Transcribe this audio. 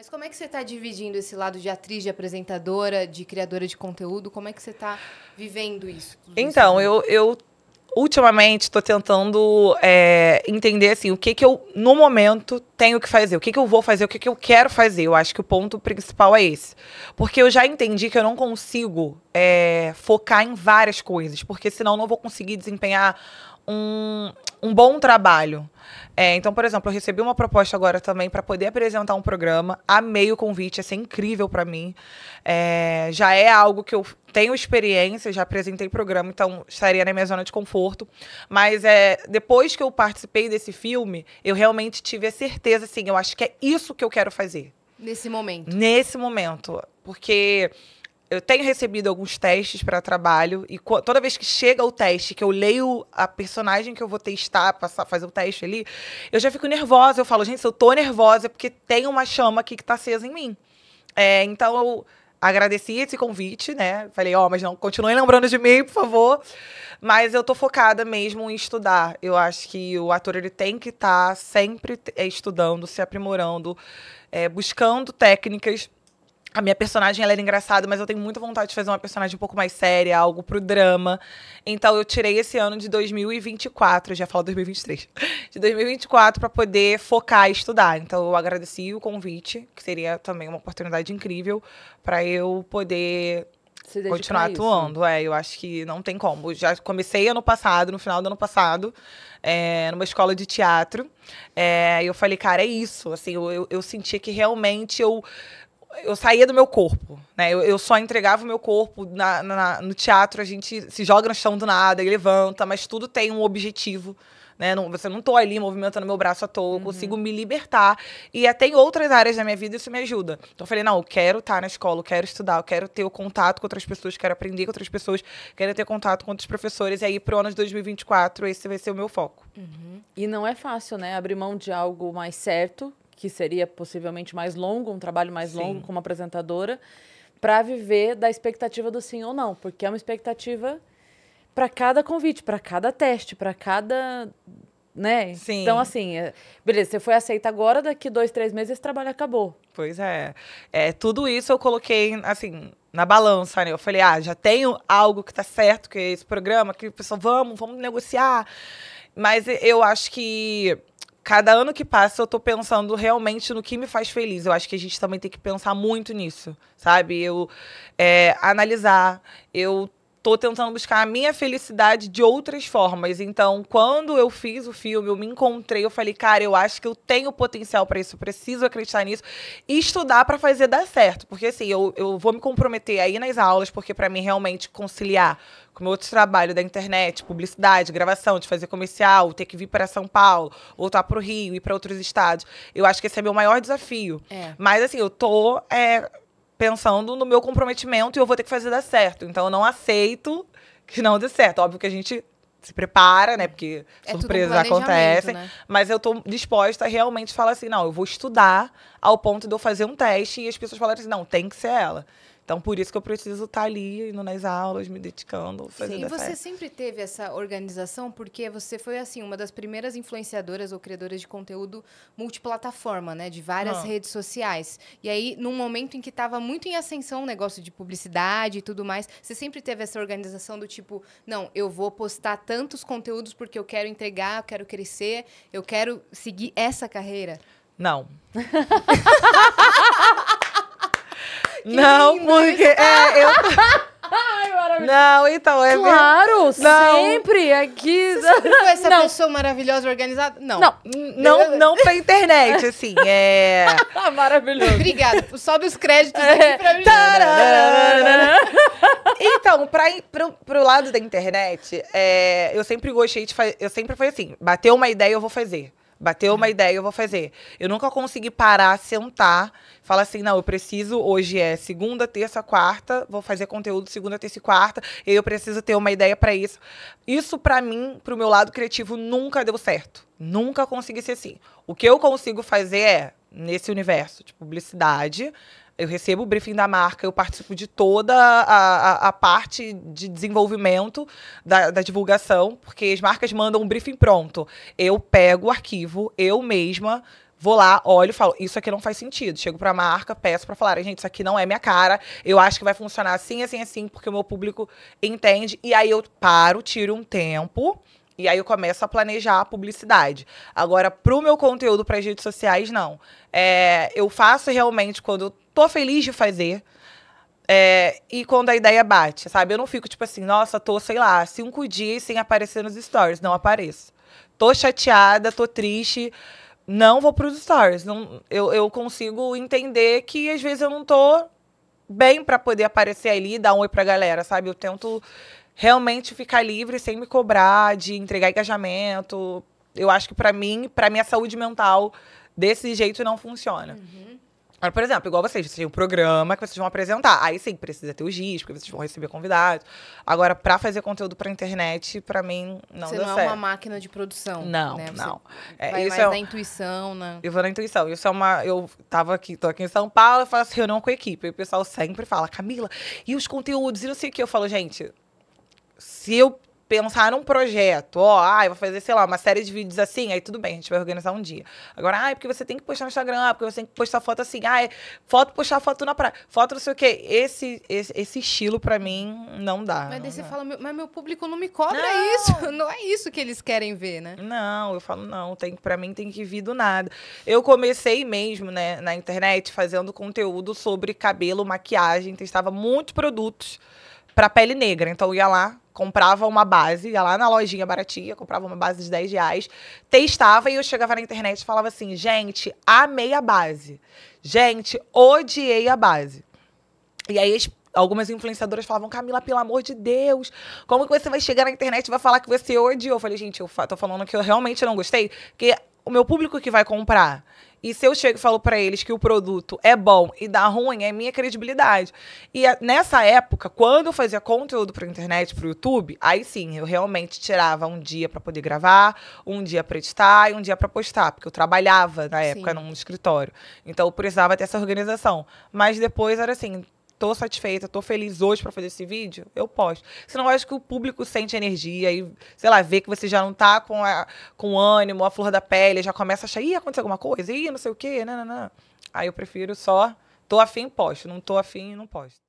Mas como é que você está dividindo esse lado de atriz, de apresentadora, de criadora de conteúdo? Como é que você está vivendo isso? Então, eu, eu ultimamente estou tentando é, entender assim, o que, que eu, no momento, tenho que fazer, o que, que eu vou fazer, o que, que eu quero fazer. Eu acho que o ponto principal é esse. Porque eu já entendi que eu não consigo é, focar em várias coisas, porque senão eu não vou conseguir desempenhar um, um bom trabalho. É, então, por exemplo, eu recebi uma proposta agora também para poder apresentar um programa. Amei o convite, ia ser é incrível para mim. É, já é algo que eu tenho experiência, já apresentei programa, então estaria na minha zona de conforto. Mas é, depois que eu participei desse filme, eu realmente tive a certeza, assim, eu acho que é isso que eu quero fazer. Nesse momento. Nesse momento. Porque eu tenho recebido alguns testes para trabalho e toda vez que chega o teste, que eu leio a personagem que eu vou testar, passar, fazer o teste ali, eu já fico nervosa. Eu falo, gente, se eu tô nervosa é porque tem uma chama aqui que tá acesa em mim. É, então eu agradeci esse convite, né? Falei, ó, oh, mas não, continuem lembrando de mim, por favor. Mas eu tô focada mesmo em estudar. Eu acho que o ator ele tem que estar tá sempre estudando, se aprimorando, é, buscando técnicas a minha personagem ela era engraçada, mas eu tenho muita vontade de fazer uma personagem um pouco mais séria, algo pro drama. Então eu tirei esse ano de 2024, já falo 2023, de 2024 para poder focar e estudar. Então eu agradeci o convite, que seria também uma oportunidade incrível para eu poder continuar atuando. É, eu acho que não tem como. Já comecei ano passado, no final do ano passado, é, numa escola de teatro. É, eu falei, cara, é isso. Assim, eu, eu, eu senti que realmente eu eu saía do meu corpo, né? Eu, eu só entregava o meu corpo na, na, no teatro, a gente se joga no chão do nada e levanta, mas tudo tem um objetivo, né? Não, você não tô ali movimentando meu braço à toa, uhum. consigo me libertar. E até em outras áreas da minha vida isso me ajuda. Então eu falei, não, eu quero estar tá na escola, eu quero estudar, eu quero ter o contato com outras pessoas, quero aprender com outras pessoas, quero ter contato com outros professores. E aí pro ano de 2024 esse vai ser o meu foco. Uhum. E não é fácil, né? Abrir mão de algo mais certo que seria possivelmente mais longo, um trabalho mais Sim. longo como apresentadora, para viver da expectativa do sim ou não, porque é uma expectativa para cada convite, para cada teste, para cada. Né? Sim. Então, assim, é, beleza, você foi aceita agora, daqui dois, três meses esse trabalho acabou. Pois é. é tudo isso eu coloquei, assim, na balança, né? Eu falei, ah, já tenho algo que tá certo, que é esse programa, que pessoal, vamos, vamos negociar. Mas eu acho que cada ano que passa eu tô pensando realmente no que me faz feliz. Eu acho que a gente também tem que pensar muito nisso, sabe? Eu é, analisar, eu tô tentando buscar a minha felicidade de outras formas. Então, quando eu fiz o filme, eu me encontrei, eu falei, cara, eu acho que eu tenho potencial para isso, eu preciso acreditar nisso e estudar para fazer dar certo. Porque assim, eu, eu vou me comprometer aí nas aulas, porque para mim realmente conciliar com meu outro trabalho da internet, publicidade, gravação, de fazer comercial, ter que vir para São Paulo, voltar para o Rio e para outros estados. Eu acho que esse é meu maior desafio. É. Mas assim, eu tô é, pensando no meu comprometimento e eu vou ter que fazer dar certo. Então eu não aceito que não dê certo. Óbvio que a gente se prepara, né? Porque é surpresas um acontecem. Né? Mas eu tô disposta a realmente falar assim: não, eu vou estudar ao ponto de eu fazer um teste e as pessoas falarem assim: não, tem que ser ela. Então, por isso que eu preciso estar tá ali, indo nas aulas, me dedicando. Sim, e você sempre teve essa organização porque você foi, assim, uma das primeiras influenciadoras ou criadoras de conteúdo multiplataforma, né? De várias Não. Ah. redes sociais. E aí, num momento em que estava muito em ascensão o negócio de publicidade e tudo mais, você sempre teve essa organização do tipo, não, eu vou postar tantos conteúdos porque eu quero entregar, eu quero crescer, eu quero seguir essa carreira? Não. não, lindo porque é, eu... Ai, maravilhoso. Não, então, é Claro, mesmo. sempre aqui. Você sempre foi essa não. pessoa maravilhosa organizada? Não. Não, não, não pra internet, assim, é... Ah, maravilhoso. Obrigada, sobe os créditos é. aqui pra mim. Tararara. Então, pra, pro, pro lado da internet, é, eu sempre gostei de fazer... Eu sempre fui assim, bateu uma ideia, eu vou fazer. Bateu uma ideia, eu vou fazer. Eu nunca consegui parar, sentar, falar assim, não, eu preciso, hoje é segunda, terça, quarta, vou fazer conteúdo segunda, terça e quarta, e eu preciso ter uma ideia para isso. Isso para mim, pro meu lado criativo, nunca deu certo. Nunca consegui ser assim. O que eu consigo fazer é nesse universo de publicidade, eu recebo o briefing da marca, eu participo de toda a, a, a parte de desenvolvimento da, da, divulgação, porque as marcas mandam um briefing pronto. Eu pego o arquivo, eu mesma. Vou lá, olho e falo, isso aqui não faz sentido. Chego para a marca, peço para falar, gente, isso aqui não é minha cara. Eu acho que vai funcionar assim, assim, assim, porque o meu público entende. E aí eu paro, tiro um tempo, e aí eu começo a planejar a publicidade. Agora, para o meu conteúdo para as redes sociais, não. É, eu faço realmente quando tô feliz de fazer. É, e quando a ideia bate, sabe? Eu não fico tipo assim, nossa, tô, sei lá, cinco dias sem aparecer nos stories. Não apareço. Tô chateada, tô triste. Não vou pros stories. Não, eu, eu consigo entender que às vezes eu não tô bem para poder aparecer ali e dar um oi pra galera, sabe? Eu tento realmente ficar livre sem me cobrar de entregar engajamento. Eu acho que para mim, para minha saúde mental, desse jeito não funciona. Uhum. Agora, por exemplo, igual vocês, vocês têm um programa que vocês vão apresentar. Aí sim, precisa ter os dias, porque vocês vão receber convidados. Agora, para fazer conteúdo pra internet, para mim, não Você deu não certo. é uma máquina de produção. Não, né? não. É, vai isso mais é, na intuição, né? Eu vou na intuição. Isso é uma. Eu tava aqui, tô aqui em São Paulo, eu faço assim, reunião com a equipe. E o pessoal sempre fala, Camila, e os conteúdos, e não sei o que. Eu falo, gente, se eu pensar num projeto, ó, ah, eu vou fazer, sei lá, uma série de vídeos assim, aí tudo bem, a gente vai organizar um dia. Agora, ah, é porque você tem que postar no Instagram, porque você tem que postar foto assim, ah, é foto, puxar foto na praia, foto não sei o quê. Esse, esse, esse estilo, pra mim, não dá. Mas não daí dá. você fala, mas meu público não me cobra não. isso, não é isso que eles querem ver, né? Não, eu falo, não, tem, pra mim tem que vir do nada. Eu comecei mesmo, né, na internet, fazendo conteúdo sobre cabelo, maquiagem, testava muitos produtos pra pele negra. Então, eu ia lá, comprava uma base, ia lá na lojinha baratinha, comprava uma base de 10 reais, testava e eu chegava na internet e falava assim: gente, amei a base. Gente, odiei a base. E aí algumas influenciadoras falavam, Camila, pelo amor de Deus, como que você vai chegar na internet e vai falar que você odiou? Eu falei, gente, eu tô falando que eu realmente não gostei, porque o meu público que vai comprar. E se eu chego e falo para eles que o produto é bom e dá ruim, é minha credibilidade. E a, nessa época, quando eu fazia conteúdo para internet, para o YouTube, aí sim, eu realmente tirava um dia para poder gravar, um dia para editar e um dia para postar, porque eu trabalhava na época sim. num escritório. Então eu precisava ter essa organização. Mas depois era assim, tô satisfeita, tô feliz hoje para fazer esse vídeo, eu posto. Senão eu acho que o público sente energia e, sei lá, vê que você já não tá com, a, com ânimo, a flor da pele, já começa a achar, ih, aconteceu alguma coisa, ih, não sei o quê, não, Aí eu prefiro só, tô afim, posto. Não tô afim, não posto.